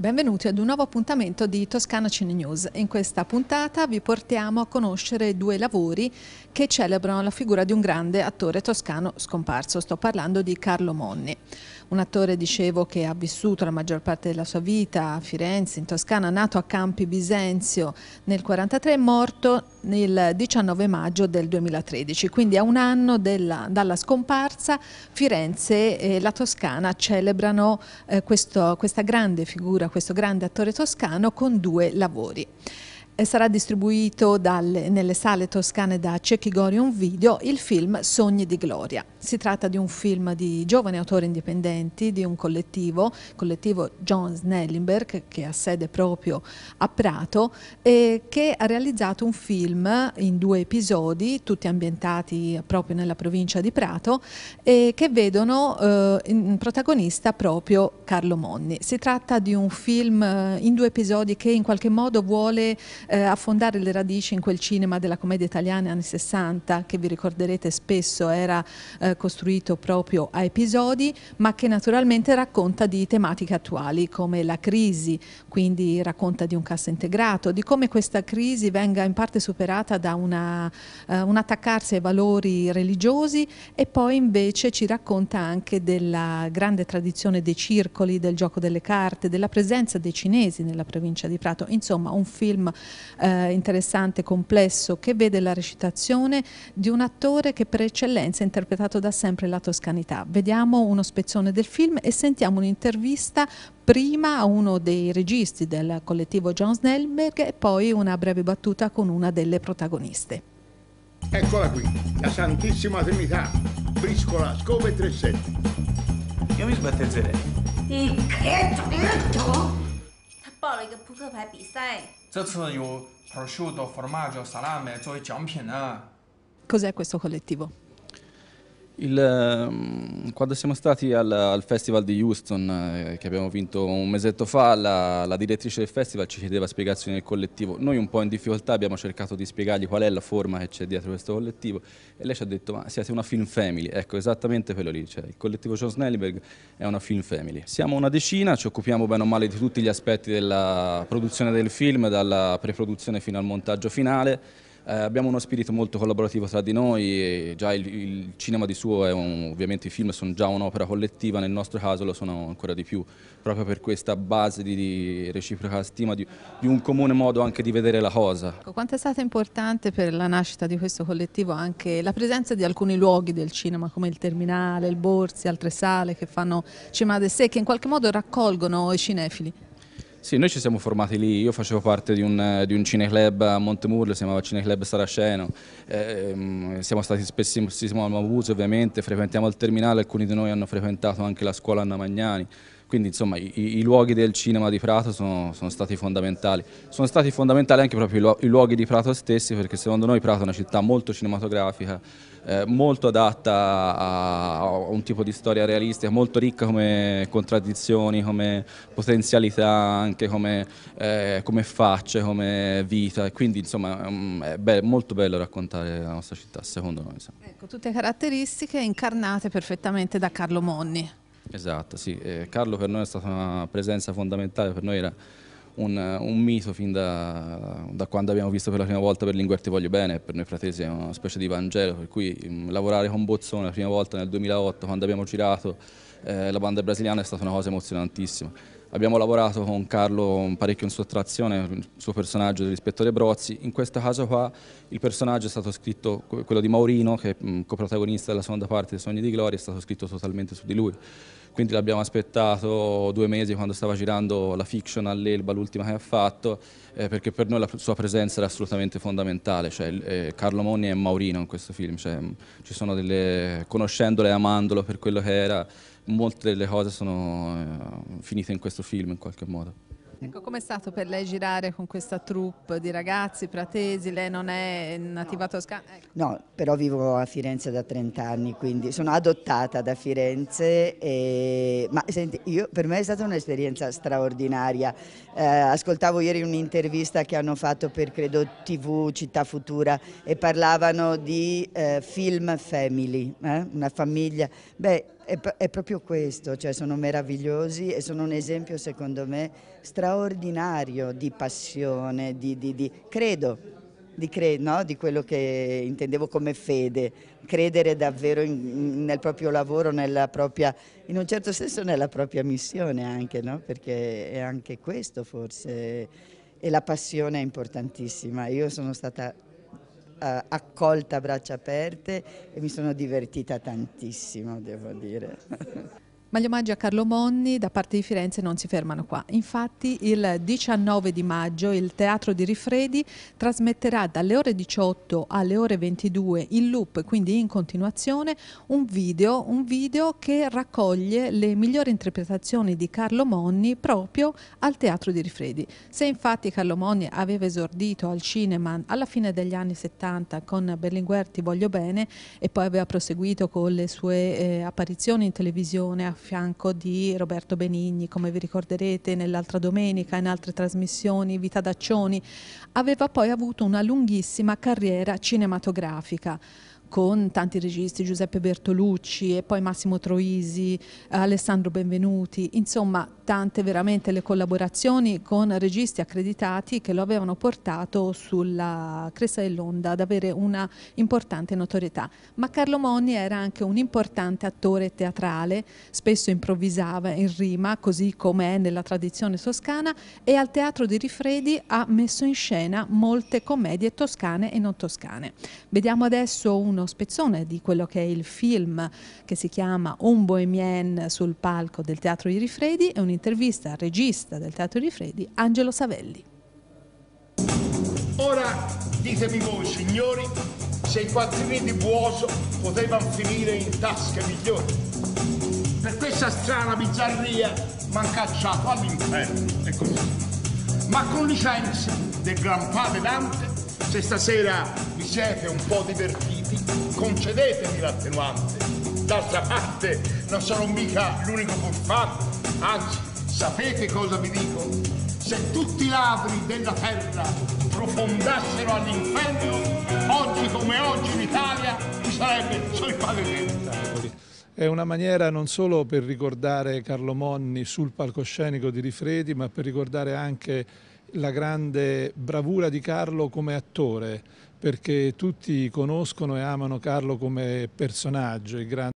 Benvenuti ad un nuovo appuntamento di Toscana Cine News. In questa puntata vi portiamo a conoscere due lavori che celebrano la figura di un grande attore toscano scomparso. Sto parlando di Carlo Monni un attore, dicevo, che ha vissuto la maggior parte della sua vita a Firenze, in Toscana, nato a Campi Bisenzio nel 1943, morto il 19 maggio del 2013, quindi a un anno della, dalla scomparsa Firenze e la Toscana celebrano eh, questo, questa grande figura, questo grande attore toscano con due lavori eh, sarà distribuito dalle, nelle sale toscane da Cecchi Gorion Video il film Sogni di Gloria. Si tratta di un film di giovani autori indipendenti, di un collettivo, collettivo John Snellenberg, che ha sede proprio a Prato, e che ha realizzato un film in due episodi, tutti ambientati proprio nella provincia di Prato, e che vedono eh, in protagonista proprio Carlo Monni. Si tratta di un film eh, in due episodi che in qualche modo vuole eh, affondare le radici in quel cinema della commedia italiana anni 60, che vi ricorderete spesso era... Eh, eh, costruito proprio a episodi ma che naturalmente racconta di tematiche attuali come la crisi, quindi racconta di un cassa integrato, di come questa crisi venga in parte superata da una, eh, un attaccarsi ai valori religiosi e poi invece ci racconta anche della grande tradizione dei circoli, del gioco delle carte, della presenza dei cinesi nella provincia di Prato, insomma un film eh, interessante, complesso che vede la recitazione di un attore che per eccellenza è interpretato da sempre la toscanità. Vediamo uno spezzone del film e sentiamo un'intervista prima a uno dei registi del collettivo John Snellberg e poi una breve battuta con una delle protagoniste. Eccola qui, la Santissima Trinità, briscola, scove 37. Io mi sbattezzerei. che detto? Poi che puto papi, sai? 这次有 prosciutto, formaggio, salame, 作为奖品呢。Cos'è questo collettivo? Il, ehm, quando siamo stati al, al Festival di Houston, eh, che abbiamo vinto un mesetto fa, la, la, direttrice del festival ci chiedeva spiegazioni del collettivo. Noi un po' in difficoltà abbiamo cercato di spiegargli qual è la forma che c'è dietro questo collettivo e lei ci ha detto ma siete una film family, ecco esattamente quello lì, cioè, il collettivo John Snellenberg è una film family. Siamo una decina, ci occupiamo bene o male di tutti gli aspetti della produzione del film, dalla preproduzione fino al montaggio finale eh, abbiamo uno spirito molto collaborativo tra di noi, già il, il, cinema di suo è un, ovviamente i film sono già un'opera collettiva, nel nostro caso lo sono ancora di più, proprio per questa base di, di reciproca stima, di, di, un comune modo anche di vedere la cosa. Ecco, quanto è stata importante per la nascita di questo collettivo anche la presenza di alcuni luoghi del cinema come il Terminale, il Borsi, altre sale che fanno cinema de sé, che in qualche modo raccolgono i cinefili? Sì, noi ci siamo formati lì, io facevo parte di un, di un cineclub a Montemurlo, si chiamava Cineclub Saraceno, eh, siamo stati spessissimo a Mabuse ovviamente, frequentiamo il terminale, alcuni di noi hanno frequentato anche la scuola Anna Magnani, quindi insomma i, i luoghi del cinema di Prato sono, sono, stati fondamentali. Sono stati fondamentali anche proprio i luoghi di Prato stessi perché secondo noi Prato è una città molto cinematografica, eh, molto adatta a, a, un tipo di storia realistica, molto ricca come contraddizioni, come potenzialità, anche come, eh, come facce, come vita. quindi insomma mm, è be molto bello raccontare la nostra città secondo noi. Ecco, tutte caratteristiche incarnate perfettamente da Carlo Monni. Esatto, sì. Eh, Carlo per noi è stata una presenza fondamentale, per noi era un, un mito fin da, da, quando abbiamo visto per la prima volta per Linguer Ti Voglio Bene, per noi fratesi è una specie di Vangelo, per cui mh, mm, lavorare con Bozzone la prima volta nel 2008 quando abbiamo girato eh, la banda brasiliana è stata una cosa emozionantissima. Abbiamo lavorato con Carlo parecchio in sottrazione, il suo personaggio dell'ispettore Brozzi. In questo caso qua il personaggio è stato scritto, quello di Maurino, che è coprotagonista della seconda parte dei Sogni di Gloria, è stato scritto totalmente su di lui. Quindi l'abbiamo aspettato due mesi quando stava girando la fiction all'Elba, l'ultima che ha fatto, eh, perché per noi la sua presenza era assolutamente fondamentale. Cioè, eh, Carlo Monni è Maurino in questo film, cioè, delle, conoscendolo e amandolo per quello che era, molte delle cose sono eh, finite in questo film in qualche modo. Ecco, com'è stato per lei girare con questa troupe di ragazzi pratesi? Lei non è nativa no. toscana? Ecco. No, però vivo a Firenze da 30 anni, quindi sono adottata da Firenze. E... Ma senti, io, per me è stata un'esperienza straordinaria. Eh, ascoltavo ieri un'intervista che hanno fatto per Credo TV, Città Futura, e parlavano di eh, film family, eh? una famiglia. Beh, è, è, proprio questo, cioè sono meravigliosi e sono un esempio secondo me straordinario di passione, di, di, di credo. Di, cre no? di, quello che intendevo come fede, credere davvero in, nel proprio lavoro, nella propria, in un certo senso nella propria missione anche, no? perché è anche questo forse, e la passione è importantissima. Io sono stata eh, accolta a braccia aperte e mi sono divertita tantissimo, devo dire. Ma gli omaggi a Carlo Monni da parte di Firenze non si fermano qua. Infatti il 19 di maggio il Teatro di Rifredi trasmetterà dalle ore 18 alle ore 22 in loop, quindi in continuazione, un video, un video che raccoglie le migliori interpretazioni di Carlo Monni proprio al Teatro di Rifredi. Se infatti Carlo Monni aveva esordito al cinema alla fine degli anni 70 con Berlinguer Ti voglio bene e poi aveva proseguito con le sue eh, apparizioni in televisione a fianco di Roberto Benigni, come vi ricorderete nell'altra domenica, in altre trasmissioni, Vita d'Accioni, aveva poi avuto una lunghissima carriera cinematografica con tanti registi, Giuseppe Bertolucci e poi Massimo Troisi, Alessandro Benvenuti, insomma tante veramente le collaborazioni con registi accreditati che lo avevano portato sulla cresta dell'onda ad avere una importante notorietà. Ma Carlo Monni era anche un importante attore teatrale, spesso improvvisava in rima, così come è nella tradizione toscana, e al Teatro di Rifredi ha messo in scena molte commedie toscane e non toscane. Vediamo adesso uno uno spezzone di quello che è il film che si chiama Un Bohemien sul palco del Teatro di Rifredi e un'intervista al regista del Teatro di Rifredi, Angelo Savelli. Ora ditemi voi signori se i quattrini di Buoso potevano finire in tasche migliori. Per questa strana bizzarria m'han cacciato all'inferno e eh, così. Ma con licenza del gran padre Dante, se stasera vi siete un po' divertiti, anzi concedetemi l'attenuante. D'altra parte non sono mica l'unico furfante, anzi sapete cosa vi dico? Se tutti i ladri della terra profondassero all'inferno, oggi come oggi in Italia ci sarebbe sui pavimenti. è una maniera non solo per ricordare Carlo Monni sul palcoscenico di Rifredi, ma per ricordare anche la grande bravura di Carlo come attore, perché tutti conoscono e amano Carlo come personaggio, il grande